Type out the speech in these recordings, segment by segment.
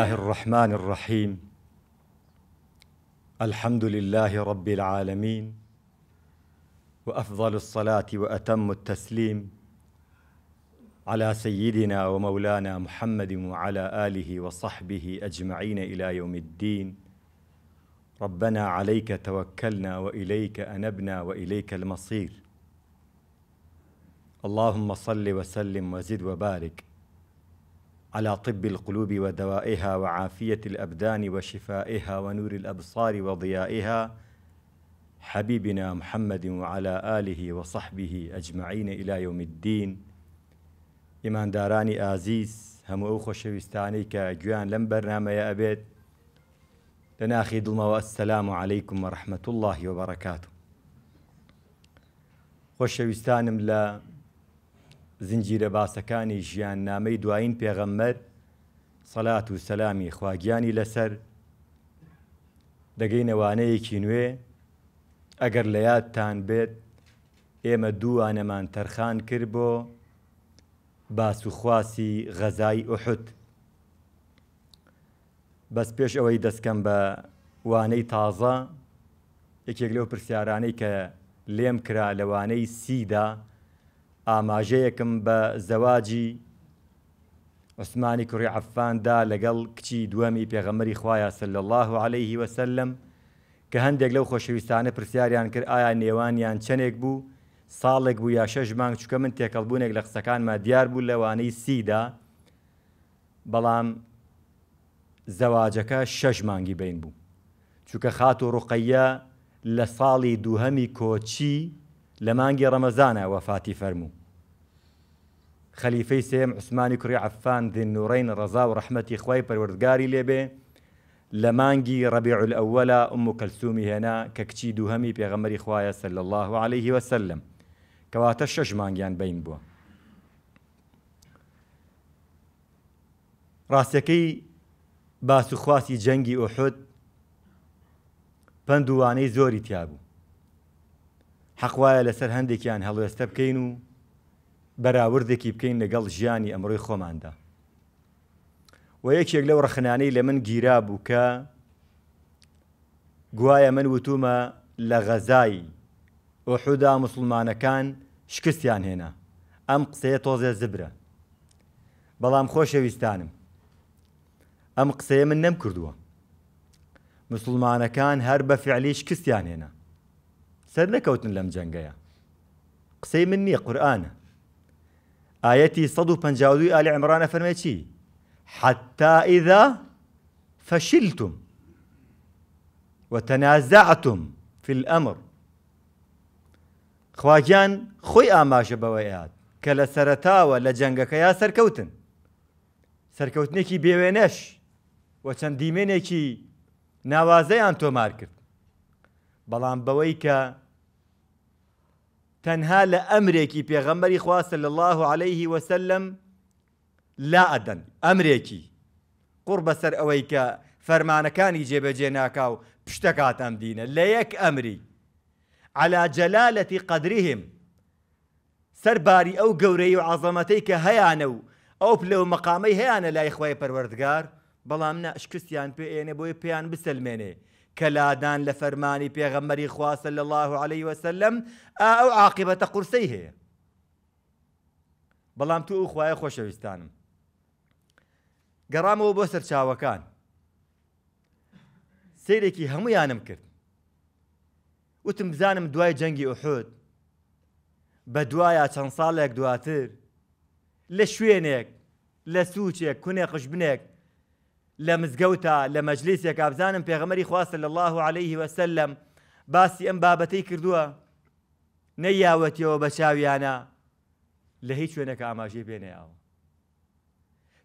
الله الرحمن الرحيم الحمد لله رب العالمين وافضل الصلاه واتم التسليم على سيدنا ومولانا محمد وعلى اله وصحبه اجمعين الى يوم الدين ربنا عليك توكلنا واليك انبنا واليك المصير اللهم صل وسلم وزد وبارك على طب القلوب ودوائها وعافيه الابدان وشفائها ونور الابصار وضيائها حبيبنا محمد وعلى اله وصحبه اجمعين الى يوم الدين ايمان داراني عزيز هم او خوشويستاني كجوان لم برنامج ابيت لنا اخي دلما السلام عليكم ورحمه الله وبركاته خوش خوشويستانم لا زنجیرە باسەکانی ژیان نامەی دوایین پێغەممەر سەلات و سەلامی خواگیانی لەسەر دەگەینەوانەیەکی نوێ ئەگەر لە یادتان بێت ئێمە دووانەمان تەرخان کرد بۆ باسوخواسی غەزای ئوحوت بەس پێش ئەوەی دەستکەم بە وانەی تازە یەکێک لەو پرسیارانەی کە لێم کرا لەوانەی سیدا ئاماژەیەکم بە زەواجی عوسمانی کوڕی عفاندا لەگەڵ کچی دووەمی پێغەمەری خوایە سل الله عليه وسلم کە هەندێک لەو خۆشەویستانە پرسیاریان کرد ئایا نێوانیان چنێک بوو ساڵێک بوو یا شەش مانگ چکە من تێکەڵبوونێک لە قسەکانمە دیار بوو لەوانەی سیدا بەڵام زەواجەکە شەش مانگی بین بوو چونکە خات و ڕوقەیە لە ساڵی دووهەمی کۆچی لە مانگی ڕەمەزانە فرمو فەرموو خەلیفەی سێم عوسمانی عفان دین نوڕین ڕەزا و ڕەحمەتی خی پەروەردگاری لێبێ لە مانگی ڕەبیع ئەوەلا ئەم کەلسومی هێنا کە کچی دووهەمی پێغەمەری خوایە سل الله عليه وسلم کەواتە شەش مانگیان بین بووە ڕاستەکەی باسوخواسی جەنگی احد پندوانەی زۆری تیابوو حەقوایە لەسەر هەندێکیان هەڵوێستە بکەین و بەراوردێکی بکەین لەگەڵ ژیانی ئەمڕۆی خۆماندا و یەکێک لەو ڕخنانەی لە من گیرا بوو کە گوایە من وتومە لە غەزایی ئۆحودا مسلمانەکان شکستیان هێنا ئەم قسەیە تۆزێ زبرە بەڵام خۆشەویستانم ئەم قسەیە من نەم کردووە مسلمانەکان هەر بە فعلیش کستیان هێنا سەر نەکەوتن لەم جەنگەیە قسي مني قرآن آيتي صدو 152 آل عمران فرميتي حتى إذا فشلتم وتنازعتم في الأمر خواجان خوي آما بەوەیات كلا سرتا ولا لە جەنگەکە یا سەرکەوتن سەرکەوتنێکی بێوێنەش وە چەند دیمێنێکی ناوازەیان بەڵام بەوەی کە تەنها لە ئەمرێکی پێغەمبەری خواستە لە الله عليه وسلم لا ئەدەن ئەمرێکی قڕ بەسەر ئەوەی کە فەرمانەکانی جێبەجێ ناکاو پشتەکات ئەم دینە لە یەک ئەمری على جەلالەتی قەدرهم سەرباری ئەو گەورەی و عزەمەتەی کە هەیانە و ئەو پلەو مەقامەی هەیانە لای خی پەروەردگار بەڵام ناشکستیان پێێنێ بۆی پێیان بسەلمێنێ کە لادان لە فەرمانی پێغەمەری خواسە لە الله عليه وسلم ئەو عاقبەتە قورسەی هەیە بەڵام تو ئوخوایە خۆشەویستانم گەڕامەوە بۆ سەرچاوەکان سیرێکی هەمویانم کرد وتم بزانم دوای جەنگی ئوحود بە دوایە چەند ساڵێک دواتر لە شوێنێک لە سوچێک کونێ قشبنێک لە مزگەوتە لە مەجلیسێک ئابزانم پێغەمەری خواستە لە الله عليه وسلم باسی ئەم بابەتەی کردووە نەیاوەتیەوە بە چاویانە لە هیچ شوێنەکە ئاماژێ بێنەیەەوە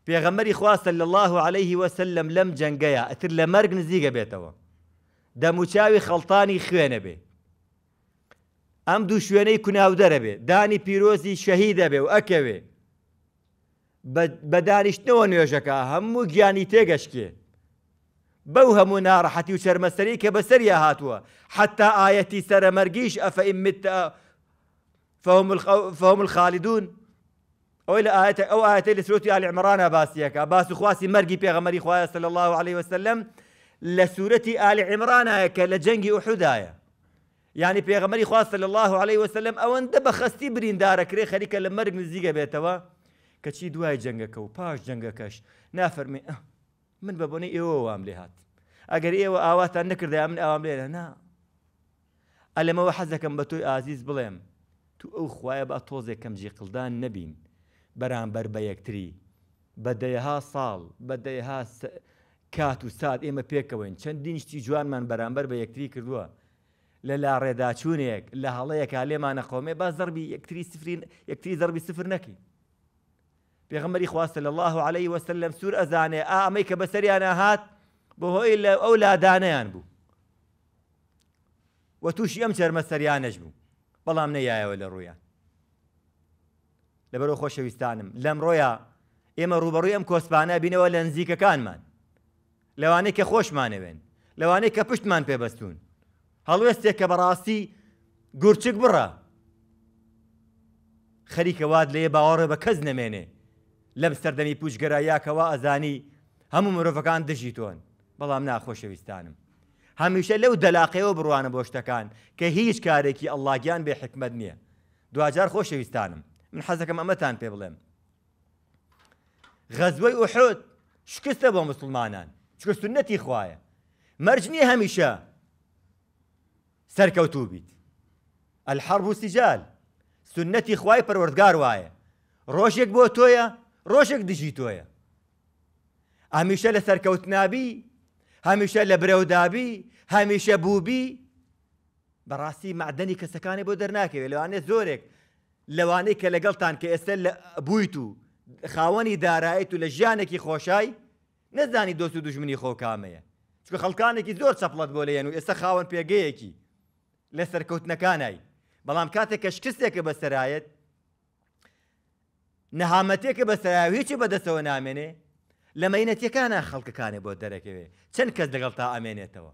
پێغەمەری خواستە لە الله عليه وسلم لەم جەنگەیە ئەتر لە مەرگ نزیگە بێتەوە دەموچاوی خەڵتانی خوێنە بێ ئەم دوو شوێنەی کوناودەرە بێ دانی پیرۆزی شەهیدە بێ و ئەکەوێ بەدانیشتنەوە نوێژەکە هەموو گیانی تێگەشتێ بەو هەموو ناڕەحەتی و شەرمەسەری کە بەسەریا هاتووە حتا ئاەتی سەرەمەرگیش ئەفەئیمت فهم الخالدون أو إلى ئاەت أو ئاەتی لسورة آل عمران عمرانە باسیەکە باس و خواسی مەرگی پێغەمەری صلى الله عليه وسلم لسورة آل عمران عمرانایە لجنجي لە يعني وحودایە یعنی پێغەمەری صلى الله عليه وسلم أو ئەوەندە خستي برين دارك ري خليك مەرگ نزيقة بيتوا کەچی دوای جەنگەکە و پاش جەنگەکەش نافەرمی من بە بۆنی ئێوە وام لێ هات ئەگەر ئێوە ئاواتان نکردای من ئەوام لێرە نا ئەلەمەوە حەزەکەم بە تۆی ئازیز بڵێم تو ئەو خویە بە تۆزێکم جیقلدان نەبین بەرامبەر بە یەکتری بەدەیەها ساڵ بەدەیەها کات و سات ئێمە پێکەوەین چەندین شتی جوانمان بەرامبەر بە یەکتری کردووە لە لا ڕێداچوونێک لە هەڵەیەک لێمانە خۆمێ با زەربی یەکتری سفرین یەکتری زەربی سفر نەکی پێغمەری خواستە لە الله عليه وسلم سوور ئەزانێ ئا ئەمەی کە بەسەریانە هات بەهۆی لە ئەو لادانەیان بوو وە تووشی ئەم چەرمە سەریانەش بوو بەڵام نەیایەوە لە ڕوویان لەبەرەوە خۆشەویستانم لەم ڕۆیە ئێمە ڕوبەڕووی ئەم کۆسپانە بینەوە لە نزیکەکانمان لەوانەیە کە خۆشمانەوێن لەوانەیە کە پشتمان پێبەستون هەڵوێستێک کە بەڕاستی گورچک بڕە خەریکەوات لێ باوەڕێ بە کەس نەمێنێ لەم سەردەمی پوچگەرە یاکەوە ئەزانی هەموو مرۆڤەکان دژیتۆن بەڵام ناخۆشەویستانم هەمیشە لەو دەلاقەوە بڕوانە بۆ شتەکان کە هیچ کارێکی ئەللاگیان بێ حکمت نییە دوجار خۆشەویستانم من حەزەکەم ئەمەتان پێ بڵێم غەزوەی وحوت شکستە بۆ مسلمانان چکستون نەتی خوایە مەرجنی هەمیشە سەرکەوتوو بیت ئەلحەرب و سیجال سنەتی خوای پەروەردگار وایە ڕۆژێک بۆ تۆیە ڕۆژێک دژی تۆیە هەمیشە لە سەرکەوتنابی هەمیشە لە برەودابی هەمیشە بووبی بەڕاستی معدەنی کەسەکانی بۆ دەرناکەوێت لەوانێت زۆرێک لەوانەیە کە لەگەڵتان کە ئێستا بوویت و خاوەنی دارایەت و لە ژیانێکی خۆشای نەزانی دۆست و دژمنی خۆکامەیە چکە خەڵکانێکی زۆر چەپڵەت بۆ لەێن و ئێستا خاوەن پێگەیەکی لە سەرکەوتنەکانایی بەڵام کاتێک کە شکستێکە بەسەرایەت نەهامەتێکە بە سەراویێکی بەدەستەوە نامێنێ لە مەینەتیەکانە خەڵکەکانێ بۆ دەرەکەوێ چەند کەس لەگەڵ تا ئەمێنێتەوە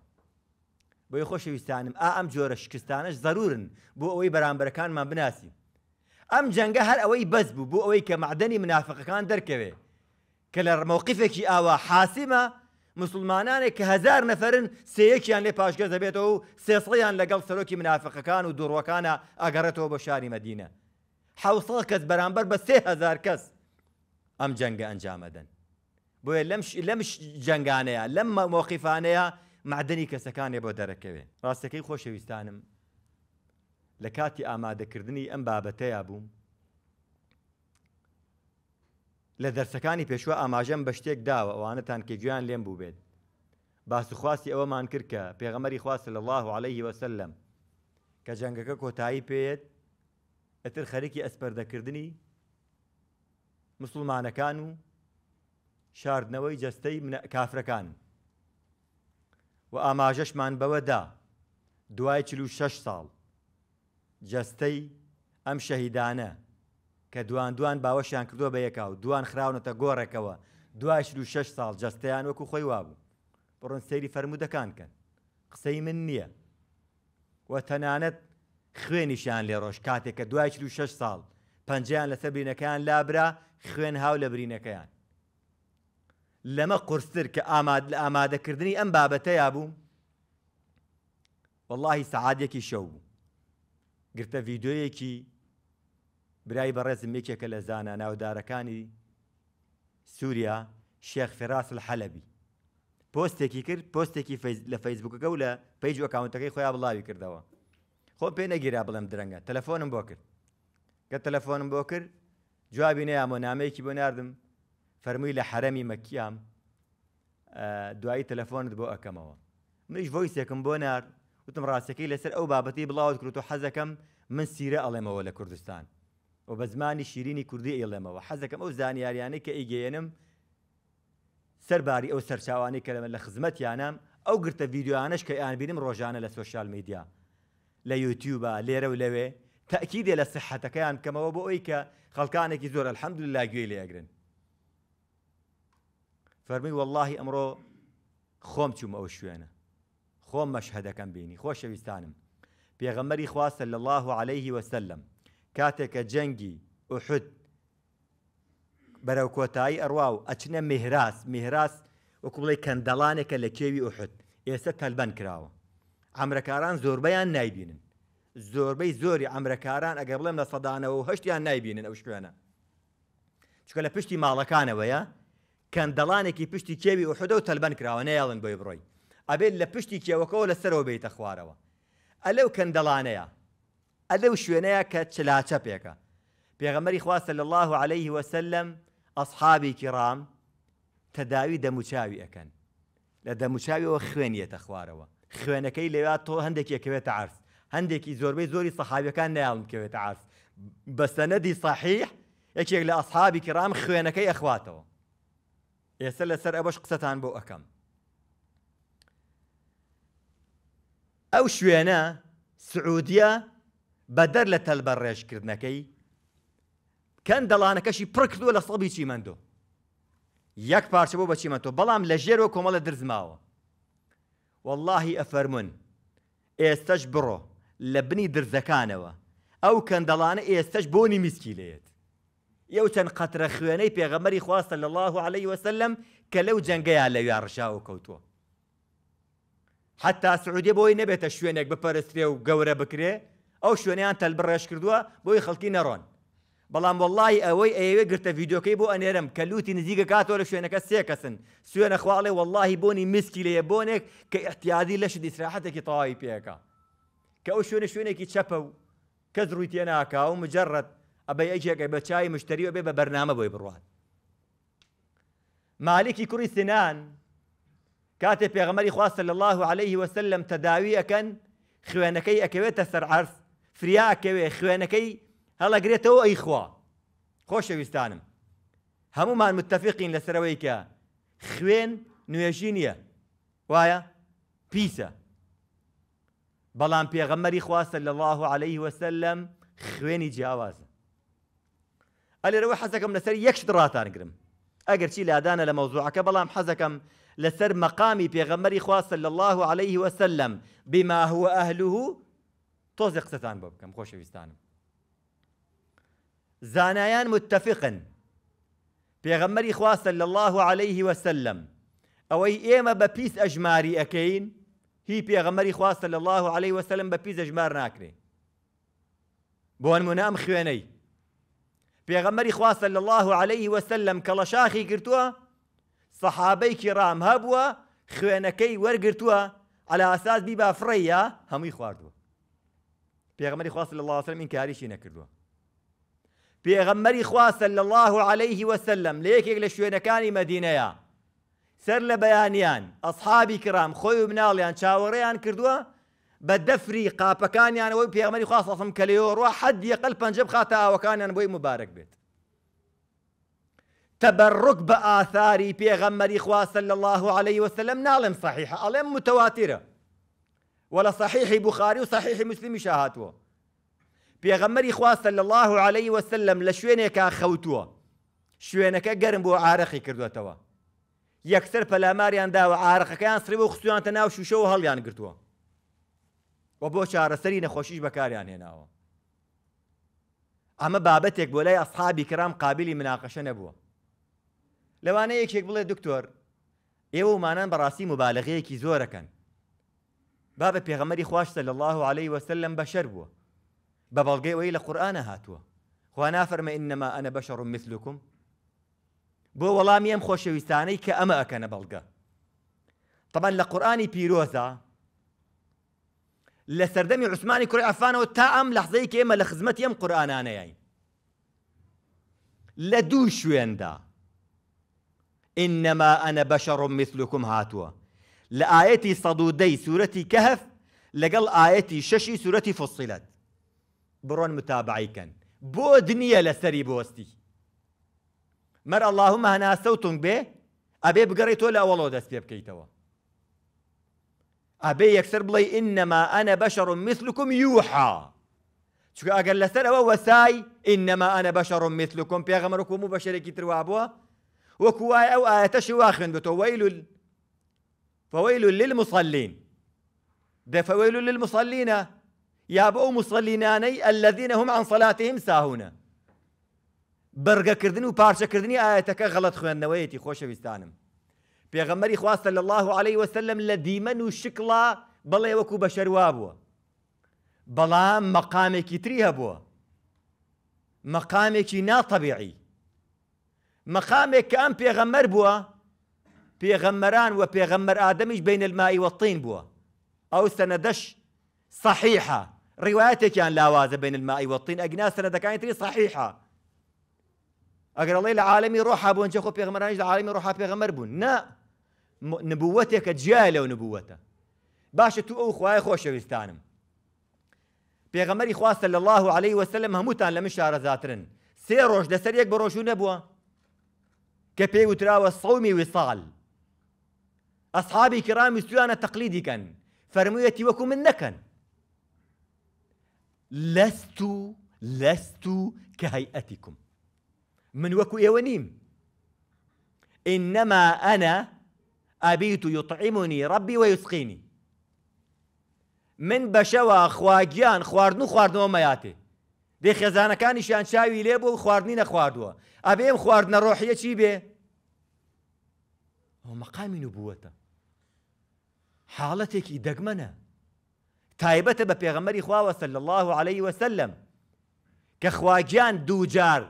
بۆی خۆشەویستانم ئا ئەم جۆرە شکستانش ضرورن بۆ ئەوەی بەرامبەرەکانمان بناسی ئەم جەنگە هەر ئەوەی بەس بوو بۆ ئەوەی کە معدەنی منافقەکان دەرکەوێ کە لە ڕمەوقیفێکی ئاوا حاسیمە مسلمانانێک کە هزار نەفرن سەیەکیان لێ پاشگە دەبێتەوە و سێسڵیان لەگەڵ سەرۆکی منافقەکان و دوڕوەکانە ئەگەڕێتەوە بە شاری مەدینە حوسڵ کەس بەرامبەر بە سهزار کەس ئەم جەنگە ئەنجامەدەن بۆیە لەم جنگانەیە لەم مۆقیفانەیە معدنی کەسەکانێ بۆ دەرەکەوێ ڕاستەکەی خۆشەویستانم لە کاتی ئامادەکردنی ئەم بابەتەیە بووم لە دەرسەکانی پێشوە ئاماژەم بە شتێک داوە ئەوانەتان کە گویان لێم بوو بێت باسوخواستی ئەوەمان کرد کە پێغەمەری خواست لە الله عليه وسلم کە جەنگەکە کۆتایی پێێت ئەتر خەرێکی ئەسپەردەکردنی مسلمانەکان و شاردنەوەی جەستەی کافرەکان و ئاماژەشمان بەوەدا دوای چل و شش ساڵ جەستەی ئەم شەهیدانە کە دوان دوان باوەشیان کردووە بە یەکا و دوان خراونەتە گۆڕێکەوە دوای و شش ساڵ جەستەیان وەکو خۆی وابوو بڕۆن سەیری فەرمودەکان کەن قسەی من نییە وە تەنانەت خوێنیشیان لێ ڕۆژ کاتێک کە دوای 6 ساڵ پەنجیان لە سەبرینەکەیان لابرا خوێن هاو لە برینەکەیان لەمە قرستر کە ئاماد لە ئامادەکردنی ئەم بابەتەیە بوو واللهی سەعادێکی شەو بوو گرتە ڤیددیوەیەکی برای بەڕێزم یەکێکە لە زانە ناودارەکانی سووریا شێخ فراس حەلبی پۆستێکی کرد پۆستێکی لە فەیسبوکەکە و لە پیج ئەکاونتەکەی خۆیان بڵاوی کردەوە خۆ پێ نەگیرا بڵم درەنگە تەلەفۆنم بۆ کرد کە تەلەفۆنم بۆ کرد جوابی نەیامۆ نامەیەکی بۆ نردم فەرمووی لە حرەمی مەکیام دوایی تەلەفۆنت بۆ ئەەکەمەوە منیش ڤۆیسێکم بۆ نار وتم ڕاستەکەی لەسەر ئەو بابەتی بڵاوت کرد و حەزەکەم من سیرە ئەڵێمەوە لە کوردستان و بە زمانی شیرینی کوردی ئێڵێمەوە حەزەکەم ئەو زانیاریانەی کە ئیگەێنم سەرباری ئەو سەرچاوانی کە لە خزمەتیانم ئەو گرتە ڤیددیوانش کە یان بینم ڕۆژانە لە سوۆشال میدیا لە یوتیوبە لێرە و لەوێ تاکی دێ لە سەحەتەکەیان کەمەوە بۆ ئەوی کە خەڵکانێکی زۆر الحەمد لا گوێ لێگرن فەرمی واللهی ئەمڕۆ خۆم چوومە ئەو شوێنە خۆم مەشهدەکەم بینی خۆشەویستانم پێغەمەری خواستە لە الله عليه وسلم کاتێکە جەنگی ئوحد بەرەو کۆتایی ئەڕوا و ئەچنە مهراس مهراس وەکو بڵێ کەندەڵانێکە لە کێوی ئوحد ئێستا تەلبەن کراوە ئەمرەکاران زۆربیان نایبینن زۆربەی زۆری ئەمرەکاران ئەگە بڵێم لە سەدانەوە و هەشتیان نایبینن ئەو شوێنە چکە لە پشتی ماڵەکانەوەیە کەندەڵانێکی پشتی کێوی و حدە و تەلبەن کراوە نەیاڵن بۆی بڕۆی ئەبێت لە پشتی کێوەکەەوە لەسەرەوە بێتە خوارەوە ئەلەو کەندەڵانەیە ئەلەو شوێنەیە کە چلاچەپێکە پێغەمەری خواستە لە الله عليه وسلم ئەصحابی کرام تەداوی دەموچاوی ئەەکەن لە دەموچاویەوە خوێنیەتە خوارەوە خوێنەکەی لێوا تۆ هەندێکیەکەوێتە عرس هەندێکی زۆربەی زۆری سەحابەکان نیاڵکەوێتە عرس بەسەنەدی صحیح یەکێک لە ئەسحابی کرام خوێنەکەی ئەخواتەوە ئێستا لەسەر ئەوەش قسەتان بۆ ئەەکەم ئەو شوێنە سعودیە بەدەر لە تەلبەر ڕێژکردنەکەی کەندەڵانەکەشی پڕکردووە لە سەبی چیمەندۆ یەک پارچە بۆ بە چیمەندۆ بەڵام لە ژێرەوە کۆمەڵە درزماوە واللهی ئەفەرمون ئێستش بڕۆ لە بنی درزەکانەوە ئەو کەندەڵانە ئێستش بۆنی میسکی لێت یو چەند قەترە خوێنەی پێغەمەری خواستە لە الله عليه وسلم کە لەو جەنگەیە لە یاڕشاو کەوتووە حتا سعودی بۆی نەبێتە شوێنێک بپەرسترێ و گەورە بکرێ ئەو شوێنیان تەلبڕێش کردووە بۆی خەڵکی نەڕۆن بلام والله وي اي أيوة قرت فيديو كي بو انيرم كلوتي نزيك كاتول شو انك سيكسن سو انا خوالي والله بوني مسكي لي بونك كاحتياضي لش دي سراحتك طايب بيكا كاو شو شو انك تشبو كذرويتي انا كاو مجرد ابي اجي اجيب شاي مشتري وابي برنامج بوي بروان مالكي كوري سنان كاتب بيغمري خواص صلى الله عليه وسلم تداوي اكن خوانكي اكويت سر عرف فريا اكوي هلا هەڵەگرێتەوە ئەی خوا خۆشەویستانم هەمومان متتەفقین ما متفقين لسرويكا خوين نییە وایە بيسا بلان بيغمري خوا صلى الله عليه وسلم خويني خوێنی قال روي حزكم لسر يكش ڕاتانگرم ئەگەر چی شي لادانا لموضوعك بلان حزكم لسر مقامي بيغمري خوا صلى الله عليه وسلم بما هو ئەهلوه تۆزی قسەتان بۆ بکەم خۆشەویستانم زانايان متفقن پێغەمەری خواستە صلى الله عليه وسلم أو إيما ببيس أجماري أكين هي هی پێغەمەری خواستە الله عليه وسلم ببيس أجمار ناكري بوان منام خواني پێغەمەری خواستە صلى الله عليه وسلم کە لە صحابي گرتووە سەحابەیکی ڕام هەبووە ور وەرگرتووە على أساس بی بافڕەیە هەمووی خواردووە پێغەمەری خواستە لە الله وسلم إنكاري شينا كردوا پێغەممەری خوا صلى الله عليه وسلم لە یەکێک لە شوێنەکانی مەدینەیە سەر سر بەیانیان ئەسحابی کرام خۆی و مناڵیان چاوەڕێیان کردووە بە دەفری قاپەکانیان ئەوەی پێغمەری خواستم کەلەوە ڕۆ حد یەقل پەنجەب خاتە أنا بۆی مبارك بيت تبرك بآثاري بيغمري خوا صلى الله عليه وسلم نالم صحيحة ألم متواترة ولا صحيح بخاري وصحيح مسلم شاهاتوه پێغەمەری خواستە لە الله عليه وسلم لە شوێنێکا خەوتووە شوێنەکە گەرم بۆ ئارەخی کردوێتەوە یەکسەر پەلاماریان داوە ئارەخەکەیان سری بۆ خستویانتە ناو شوشەوە هەڵیان گرتووە و بۆ چارەسەری نەخۆشیش بەکاریان هێناوە ئەمە بابەتێک بۆ لای ئەسحابی کرام قابلی مناقەشە نەبووە لەوانە یەکێک بڵێ دکتۆر ئێوە ومانان بەڕاستی مبالغەیەکی زۆرەکەن بابە پێغەمەری خواشتە لە الله عليه وسلم بەشەر بووە ببلغي ويلا قرآن هاتوا خوانا فرما إنما أنا بشر مثلكم بو والله ميم خوش ويستاني كأما أكان بلغا طبعا لقرآن بيروزا لسردمي عثماني كري عفانا وتاعم لحظي كيما لخزمت يم قرآن أنا يعني لدوش ويندا إنما أنا بشر مثلكم هاتوا لآيتي صدودي سورتي كهف لقل آيتي ششي سورتي فصلت برون متابعي كان بو دنيا لسري بوستي مر اللهم هنا سوتون به ابي بقريتو لا والله دس بكيتو ابي يكسر بلي انما انا بشر مثلكم يوحى شو أقل لسر هو وساي انما انا بشر مثلكم بيغمركم مو بشر كيتر وابوا وكواي او اتش واخن بتو ويل فويل للمصلين ده فويل للمصلين يا بو مصليناني الذين هم عن ساهون برغا كردن و غلط خوان غەڵت خوش خۆشەویستانم بيغمري خواه صلى الله عليه وسلم لە دیمەن و شکڵا بشر وەکو بلا شەروا بووە بەڵام مەقامێکی تری نا طبيعي مقامي كان بيغمر بوا بيغمران بووە پێغەمەران و الماء والطين بین أو سندش صحيحة روايته كان لاوازه بين الماء والطين اجناس سنه كانت صحيحه اقرا الله العالمي روحها ابو انشخو في غمر العالمي روحها في غمر بون نا نبوتك جاله ونبوته باش تو اخو اي خوش ويستانم بيغمر اخوا صلى الله عليه وسلم هموتان لمش شهر ذاترن سيروش لسر يك بروشو نبوا كبي وتراوى صومي وصال اصحابي كرام سيانا تقليدي كان فرميتي وكم من لست لست كهيئتكم من وكو يونيم إنما أنا أبيت يطعمني ربي ويسقيني من بەشەوە خواگیان خواردنو خواردنو مياتي دي خزانة كان شان شاوي ليبو خواردنين خواردوا نەخواردووە خواردنا روحية شي بي هو مقام نبوته حالتك دەگمەنە تایبەتە بە پێغەمەری خواوە سەل الله عليه وسلم کە خواگیان دووجار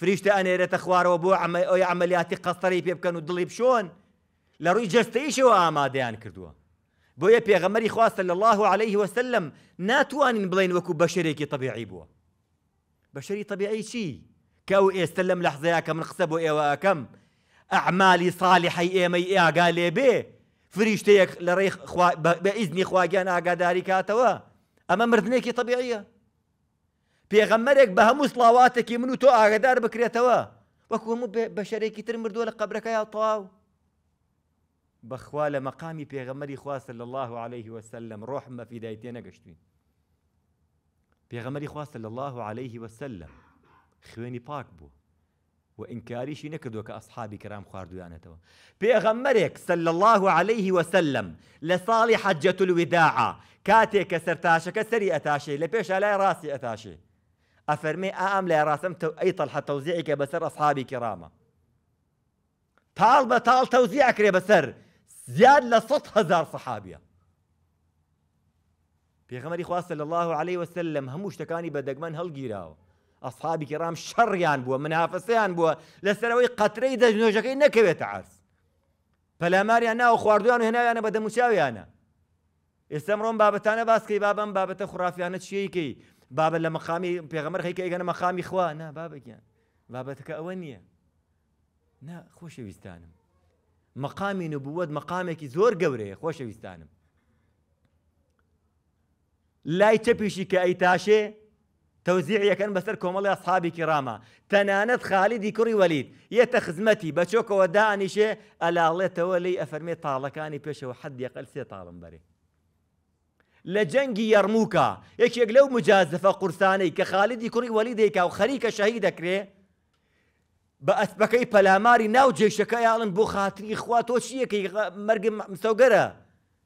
فریشتە ئەنێرێتە خوارەوە بۆ ئەوی ئەعملیاتی قەستەری پێ بکەن و دڵی بشۆن لە ڕووی ديان ئامادەیان کردووە بۆیە پێغەمەری خوا صلى الله عليه وسلم ناتوانین بڵین وەکو بەشرێکی طبیعی بووە بەشری طبیعی چی کە ئەو ئێستا لەم لەحزەیە کە من قسە بۆ ئێوە ئەەکەم ئەعمالی صالحی ئێمەی ئاگا لێ بێ فریشتەیەک لە خوا باذن ئیزنی خواگیان ئاگاداری کاتەوە ئەمە مردنێکی تەبیعە پێغەممەرێک بە هەموو سڵاواتێکی من و تۆ ئاگدار بکرێتەوە وەکو هەموو بە شەرێکی تر مردووە لە قبرەکە یا تەواو بەخوا لە مەقامی الله عليه وسلم ڕۆح في تێ نەگەشتین پێغەمەری خواستە لە الله عليه وسلم خوێنی پاک بوو و ئینکاریشی نەکردووە کە ئەسحابی کرام خواردویانێتەوە پێغەممەرێک صلى الله عليه وسلم لصالي حجة الوداعة كاتي کاتێک كسري أتاشي لبيش على راسي أتاشي أفرمي ڕاستی ئەتاشێ ئەفەرمێ ئام لای ڕاستم بسر أصحابي كرامة طالبة طال توزيعك يا بسر تاڵ تەوزیعکرێ هزار سەحابە پێغەمەری صلى الله عليه وسلم هەموو تكاني بە دەگمەن هەڵگیراوە ئەسحابی کێرام شەڕیان بووە منافەسەیان بووە لەسەرەوەی قەترەی دەژنۆژەکەی نەکەوێتە عرس پەلاماریان ناو خواردوان و هێناویانە بە دەموچاویانە ئێستا مرۆم بابەتانە باسکەی بابم بابەتە خوراافیانە چیەیەکەی بابە لە مەخامی پێغەمەر خیکە ئەگەنە مەخامی خوا نا بابگیان بابەتەکە ئەوە نییە نا خۆشەویستانم مەقامی نبووەت مەقامێکی زۆر گەورەیە خۆشەویستانم لای چەپیشی کە ئەیتاشێ توزيعي كان بسركم الله يا اصحابي كراما تنانت خالدي كري وليد يا تخزمتي بشوك وداني شي الا الله تولي افرمي طالكاني بيش وحد يقل سي طالم بري لجنجي يرموكا ايش يقلو مجازفه قرساني كخالدي كري وليد هيك او خريك شهيدك ري باسبكي بلا ماري ناو جيشك يا الله بو خاطري اخوات وشي كي مرقم مسوقره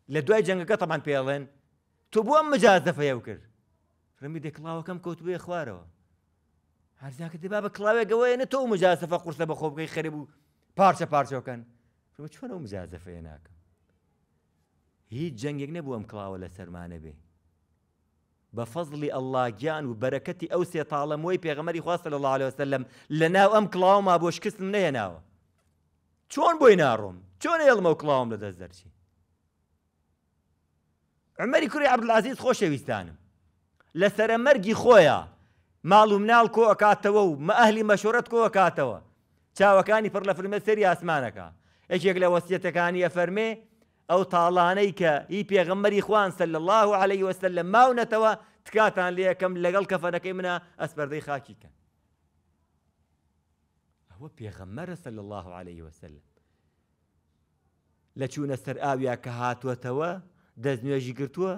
لدوي جنجك طبعا بيلين تبون مجازفه يوكر فرمی دەکڵاوەکەم کەوتبێ خوارەوە هەرزاکە دەبا بە کڵاوێکەوەی نە تۆ مجاسەفە قورسە بە خۆ بگەی خەری بوو پارچە پارچەکەن فرمە چۆن ئەو مجازەفەیە ناکەم هیچ جەنگێک نەبووم کڵاوە لە سەرمانە بێ بە فەزلی ئەللاگیان و بەرەکەتی ئەو سێتاڵەمەوەی پێغەمەری خواستە لە لاالەوەسلم لە ناو ئەم کڵاوما بۆ شکستم نەهێناوە چۆن بۆی ناڕۆم چۆن هێڵمە و کڵاوم لەدەست دەرچی عمەری کوری عبدلازیز خۆشەویستانم لەسرە مەرگی خۆیە ماڵ و مناڵ کۆ ئەکاتەوە و مەهلی مەشورەت کۆ ئەکاتەوە چاوەکانی پر لە فرمە آسمانه ئاسمانەکە یەکێک لە وەسیەتەکانی کانی افرمه او تاڵانەی که ای پیغمبری خوان صلی لە علیه و سلم ماو نتوا تکاتان لیا لێ یەکەم لەگەڵ کەفەنەکەی منە ئەسپەردەی خاکیکە ئەوە پێغەمەرە سە الله و سلم لچون سر آویا که هاتو هاتووەتەوە دەستنوێژی گرتووە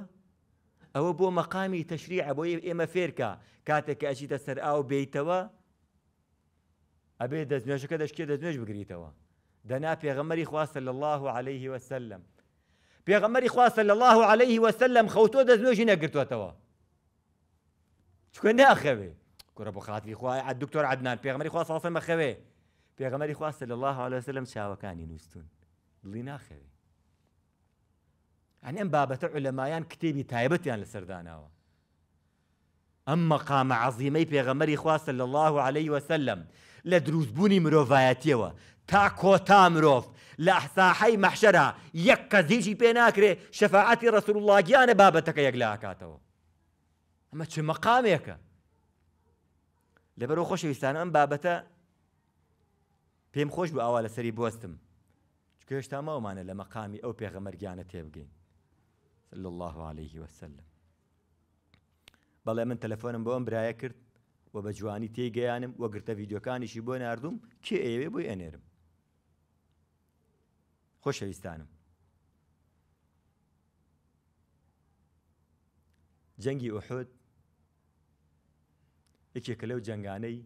ئەوە بۆ مەقامی تەشریع بۆ ئێمە فێرکە کاتێککە ئەچیتە سەر ئاو بیتەوە ئەبێ دەستێژەکە دەشکێ دەستێژ بگریتەوە دەنا پێغەمەری خواستە لە الله عليه وسلم پێغەمەری خواستە لە الله عليه وسلم خەوتۆ دەستێژی نەگرتوێتەوە چکە ناخەوێ کوڕە بۆ خاتی خوای دکتۆر عدنان پێغمەری اصلا ساسە مەخەوێ پێغەمەری خواستە لە الله عليه وسلم چاوەکانی نووسون بڵی ناخەوێ ئەن ئەم بابەتە عولەمایان کتێبی تایبەتیان لە سەرداناوە ئەم مەقامە عزیمەی پێغەمەری خواستە لە الله عليه وسلم لە دروستبوونی مرۆڤایەتیەوە تا کۆتا مرۆڤ لە ئەحساحی مەحشەرا یەک قەزیجی پێ ناکرێ شەفاعەتی ڕسول اللهگییانە بابەتەکە یەک لە ئاکاتەوە ئەمە چ مەقامێکە لەبەرۆ خۆشەویستان ئەم بابەتە پێم خۆش بە ئاوا لەسەری بستم چکێشتا ماومانە لە مەقامی ئەو پێغەمەرگیانە تێبگەین صلى الله عليه وسلم بەڵێ من تەلەفۆنم بۆم برایە کرد و بە جوانی تێگەیانم وەگرتە ڤیددیوکانیشی بۆ نردوم کێ ئێوێ بۆی ئەنێرم خۆشەویستانم جەنگی ئۆحود یەکێکە لەو جنگانەی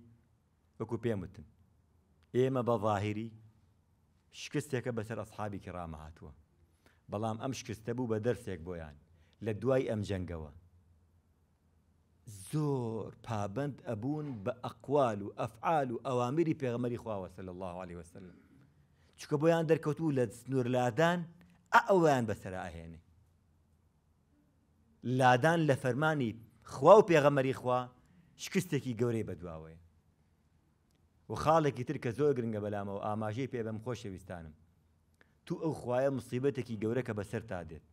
وەکو پێمتن ئێمە بە ظاهری شکستێکە بەسەر ئەسحابی کرامە هاتووە بەڵام ئەم شکستە بوو بە دەرسێک بۆیان لە دوای ئەم جەنگەوە زۆر پابند ئەبوون بە ئەقوال و ئەفعال و ئەوامری پێغمەری خواوەسە لە الله عليه وسلم چکە بۆیان دەرکەوتو لە سنوورلادان ئەویان بەسەرهێنێ لادان لە فەرمانی خوا و پێغەمەری خوا شکستێکی گەورەی بەدواوەیە و خاڵێکی تر کە زۆر گرنگە بەلامەوە ئاماژەی پێ بەم خۆشەویستانم تو ئەو خوایە مصیبەتێکی گەورە کە بەسەر تا دێت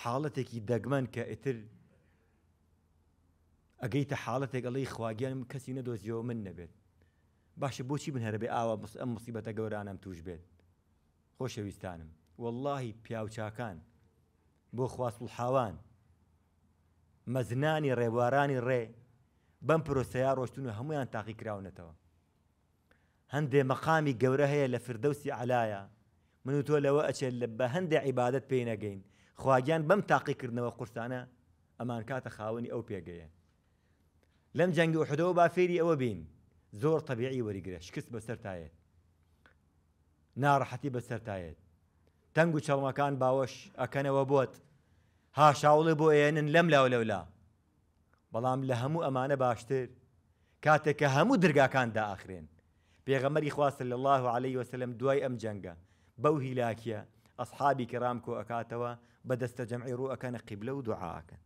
حاڵەتێکی دەگمەن کە ئیتر ئەگەیتە حاڵەتێک ئەڵی خواگیانم کەسی نەدۆزیەوە من نەبێت باشە بۆچی من هەربێ ئاوا ئەم مصیبەتە گەورانم توش بێت خۆشەویستانم واللهی پیاوچاکان بۆ خواست و حاوان مەزنانی ڕێوارانی ڕێ بەم پرۆسەیە ڕۆشتون و هەمویان تاقیکراونەتەوە هەندێ مەقامی گەورە هەیە لە فردەوسی علایە من و تۆ لەوە ئەچێت بە هەندێک عیبادت پێی نەگەین خواگیان بەم تاقیکردنەوە قورسانە ئەمان کاتە خاوەنی ئەو پێگەیە لەم جەنگ و حدەوە با فێری ئەوە بین زۆر تەبیعی وەریگرە شکست بەسەرتایەت ناڕەحەتی بەسەرتایەت تەنگ و چەڵمەکان باوەش ئەکەنەوە بۆت هاشاوڵێ بۆ ئێنن لەم لاو لەولا بەڵام لە هەموو ئەمانە باشتر کاتێک کە هەموو درگاکان داخرێن پێغەمەری خواستە لە الله عليه وسلم دوای ئەم جەنگە بەو هیلاکیە ئەسحابی کرام کۆ ئەکاتەوە بەدەستە جەمعی ڕوو ئەەکەنە قیبلە و دوعاکەن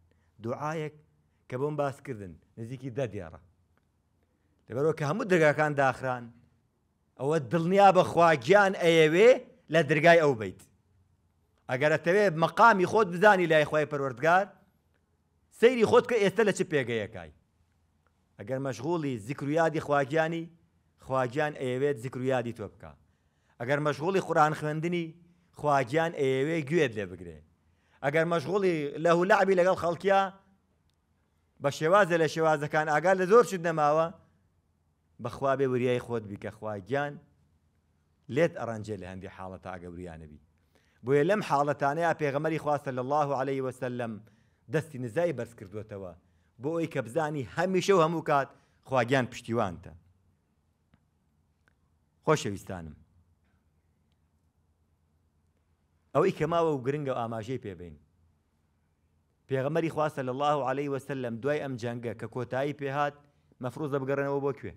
دوعاەک کە بۆم باسکردن نزیکی دە دێڕە لەبەرەوە کە هەموو دەرگاکان داخران ئەوە دڵنیا بەخوا گیان ئەیەوێ لە درگای ئەو بیت ئەگەرەتەوێ مەقامی خۆت بزانی لای خۆی پەروەردگار سەیری خۆت کە ئێستا لە چ پێگەیەکای ئەگەر مەشغوڵی زیکرویادی خواگیانی خواگیان ئەیەوێت زیکرویادی تۆ بکە ئەگەر مەشغوڵی قورآان خوێندنی خواگیان ئەیەوێ گوێت لێ بگرێ ئەگەر مەشغوڵی لە هولابی لەگەڵ خەڵکیە بە شێوازە لە شێوازەکان ئاگا لە زۆر شت نەماوە بەخوا بێ وریای خۆت بیکە خواگیان لێت ئەڕەنجێ لە هەندی حاڵەتە ئاگەوریانەبی بۆیە لەم حاڵەتانەیە پێغەمەری خواستە لە الله عليه وسلم دەستی نزای بەرز کردوێتەوە بۆ ئەوی کە بزانی هەمیشە و هەموو کات خواگیان پشتیوانتە خۆشەویستانم ئەوەی کەماوە و گرنگە و ئاماژەی پێبین پێغەمەری خواستە لە الله عليه وسلم دوای ئەم جەنگە کە کۆتایی پێهات مەفروزە بگەڕنەوە بۆ کوێ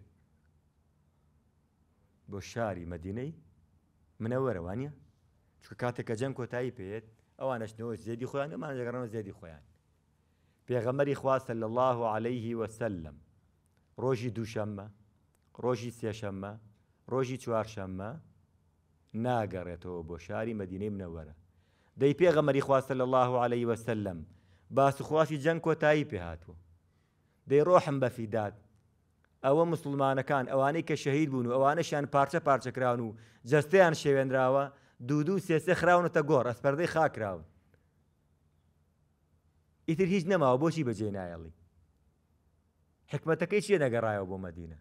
بۆ شاری مەدینەی منەوەرەوانە چکە کاتێککە جەنگ کۆتایی پێێت ئەوانەشنەوە زیێدی خۆیان ئەمان دەگەڕنەوە زیێدی خۆیان پێغەمەری خواستە لە الله عليه وسلم ڕۆژی دووشەممە ڕۆژی سێشەممە ڕۆژی چوارشەممە ناگەڕێتەوە بۆ شاری مەدینەی منەوەرە دەی پێغەمەری خواستە لە الله عليه وسلم باسوخواشی جەنگ کۆتایی پێهاتوە دەی ڕۆحم بەفیداد ئەوە مسلمانەکان ئەوانەی کە شەهید بوون و ئەوانەشیان پارچە پارچەکراون و جەستیان شێوێنراوە دوودوو سێسێ خراونەتە گۆڕ ئەسپەردەی خاکراون ئیتر هیچ نەماوە بۆچی بەجێ نایەڵی حکمەتەکەی چیە نەگەڕایەوە بۆ مەدینە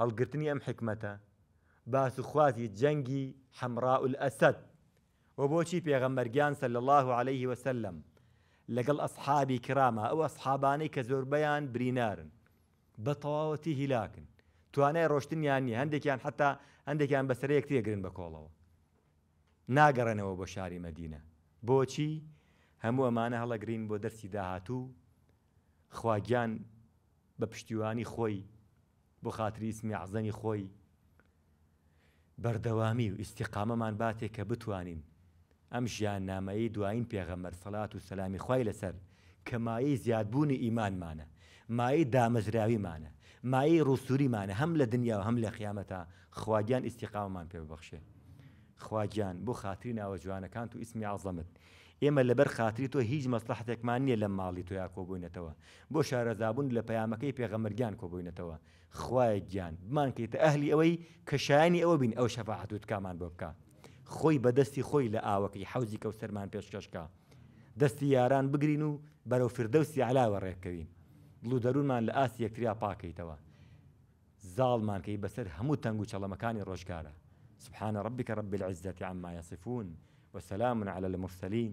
هەڵگرتنی ئەم حکمەتە باسوخوازی جەنگی حەمرا ئەسد و بۆچی پێغەمبەرگیان سە لە الله عليه وسلم لەگەڵ ئەسحابی کرامە ئەو ئەسحابانەی کە زۆربەیان برینارن بە تەواوەتی هیلاکن توانای ڕۆشتنیان نیە هەندێکیان حتا هەندێکیان بەسەرەیەک تێگرن بە کۆڵەوە ناگەڕێنەوە بۆ شاری مەدینە بۆچی هەموو ئەمانە هەڵەگرین بۆ دەرسی داهاتوو خواگیان بە پشتیوانی خۆی بۆ خاتری اسمی عزەنی خۆی بەردەوامی و ئیسیقامەمان باتێک کە بتوانین ئەم ژیان نامایی دوایین پێغەمەر سەلات و سەلامی خی لەسەر کە مایی زیادبوونی ئیمانمانە مایی دامەزراویمانە مایی ڕوسوریمانە هەم لە دنیا و هەم لە قیامەتە خواگیان ئیسیقامان پێ ببەخشێ خواگیان بۆ خاتری ناوە جوانەکان و ئیسمی عزەمت ئێمە لەبەر خاتری تۆ هیچ مەسلحتێکمان نییە لە ماڵی تۆیا کۆبوونێتەوە بۆ شارەزابوون لە پەیامەکەی پێغەمەرگیان کۆبوونێتەوە خوایە گیان بمان کەیتە ئەهلی ئەوەی کەشایانی ئەوە بین ئەو شەفاعتوت کامان بۆ بکە خۆی بەدەستی خۆی لە ئاوەکەی حوزی کەوسەرمان پێشکەشکە دەستی یاران بگرین و بەرەو فردەوسی علاوە ڕێککەوین بڵوو دەروونمان لە ئاسی یەکتریا پاکەیتەوە زاڵمان کەی بەسەر هەموو تەنگ و چەڵەمەکانی ڕۆژکارە سبحانە ڕبیکە ڕبی العزەتی عما یاسفون وسلام على المرسلين